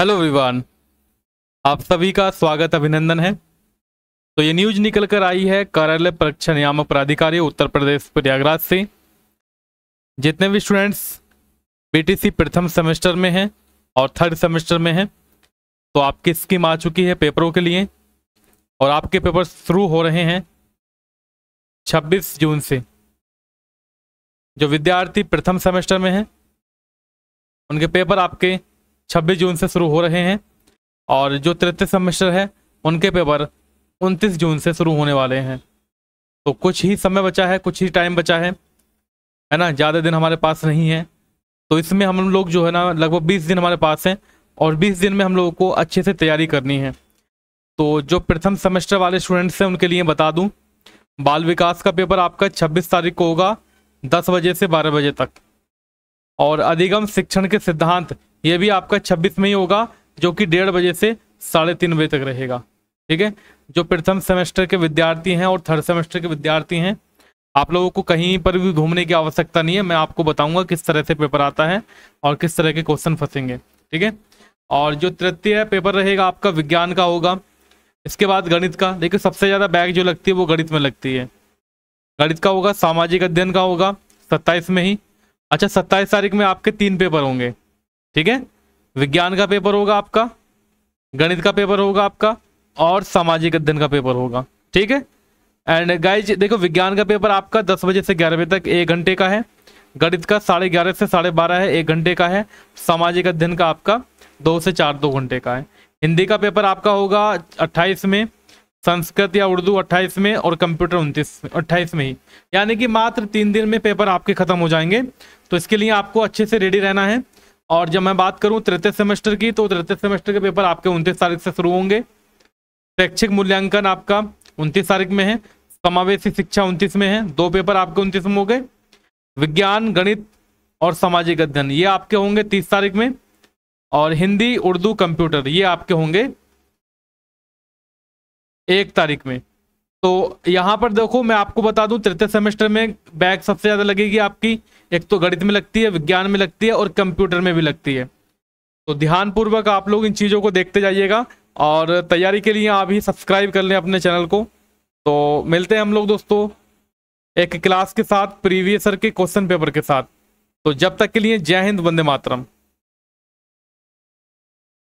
hello Vivaan आप सभी का स्वागत अभिनंदन है तो ये न्यूज निकल कर आई है कार्यालय परीक्षा नियामक प्राधिकारी उत्तर प्रदेश प्रयागराज से जितने भी स्टूडेंट्स बीटीसी प्रथम सेमेस्टर में हैं और थर्ड सेमेस्टर में हैं तो आपकी स्कीम आ चुकी है पेपरों के लिए और आपके पेपर शुरू हो रहे हैं 26 जून से जो विद्यार्थी प्रथम सेमेस्टर में हैं उनके पेपर आपके छब्बीस जून से शुरू हो रहे हैं और जो तृतीय सेमेस्टर है उनके पेपर उनतीस जून से शुरू होने वाले हैं तो कुछ ही समय बचा है कुछ ही टाइम बचा है है ना ज़्यादा दिन हमारे पास नहीं है तो इसमें हम लोग जो है ना लगभग बीस दिन हमारे पास हैं और बीस दिन में हम लोगों को अच्छे से तैयारी करनी है तो जो प्रथम सेमेस्टर वाले स्टूडेंट्स हैं उनके लिए बता दूँ बाल विकास का पेपर आपका छब्बीस तारीख को होगा दस बजे से बारह बजे तक और अधिगम शिक्षण के सिद्धांत ये भी आपका छब्बीस में ही होगा जो कि डेढ़ बजे से साढ़े तीन बजे तक रहेगा ठीक है जो प्रथम सेमेस्टर के विद्यार्थी हैं और थर्ड सेमेस्टर के विद्यार्थी हैं आप लोगों को कहीं पर भी घूमने की आवश्यकता नहीं है मैं आपको बताऊंगा किस तरह से पेपर आता है और किस तरह के क्वेश्चन फंसेंगे ठीक है और जो तृतीय पेपर रहेगा आपका विज्ञान का होगा इसके बाद गणित का देखिए सबसे ज़्यादा बैग जो लगती है वो गणित में लगती है गणित का होगा सामाजिक अध्ययन का होगा सत्ताईस में ही अच्छा सत्ताईस तारीख में आपके तीन पेपर होंगे ठीक है विज्ञान का पेपर होगा आपका गणित का पेपर होगा आपका और सामाजिक अध्ययन का पेपर होगा ठीक है एंड गाइज देखो विज्ञान का पेपर आपका दस बजे से ग्यारह बजे तक एक घंटे का है गणित का साढ़े ग्यारह से साढ़े बारह है एक घंटे का है सामाजिक अध्ययन का आपका दो से चार दो घंटे का है हिंदी का पेपर आपका होगा अट्ठाईस में संस्कृत या उर्दू अट्ठाईस में और कंप्यूटर उनतीस अट्ठाईस में ही यानी कि मात्र तीन दिन में पेपर आपके ख़त्म हो जाएंगे तो इसके लिए आपको अच्छे से रेडी रहना है और जब मैं बात करूं तृतीय सेमेस्टर की तो तृतीय सेमेस्टर के पेपर आपके उनतीस तारीख से शुरू होंगे शैक्षिक मूल्यांकन आपका उनतीस तारीख में है समावेशी शिक्षा उनतीस में है दो पेपर आपके उनतीस में हो गए विज्ञान गणित और सामाजिक अध्ययन ये आपके होंगे तीस तारीख में और हिंदी उर्दू कंप्यूटर ये आपके होंगे एक तारीख में तो यहाँ पर देखो मैं आपको बता दूं तृतीय सेमेस्टर में बैग सबसे ज़्यादा लगेगी आपकी एक तो गणित में लगती है विज्ञान में लगती है और कंप्यूटर में भी लगती है तो ध्यानपूर्वक आप लोग इन चीज़ों को देखते जाइएगा और तैयारी के लिए आप ही सब्सक्राइब कर लें अपने चैनल को तो मिलते हैं हम लोग दोस्तों एक क्लास के साथ प्रीवियसर के क्वेश्चन पेपर के साथ तो जब तक के लिए जय हिंद वंदे मातरम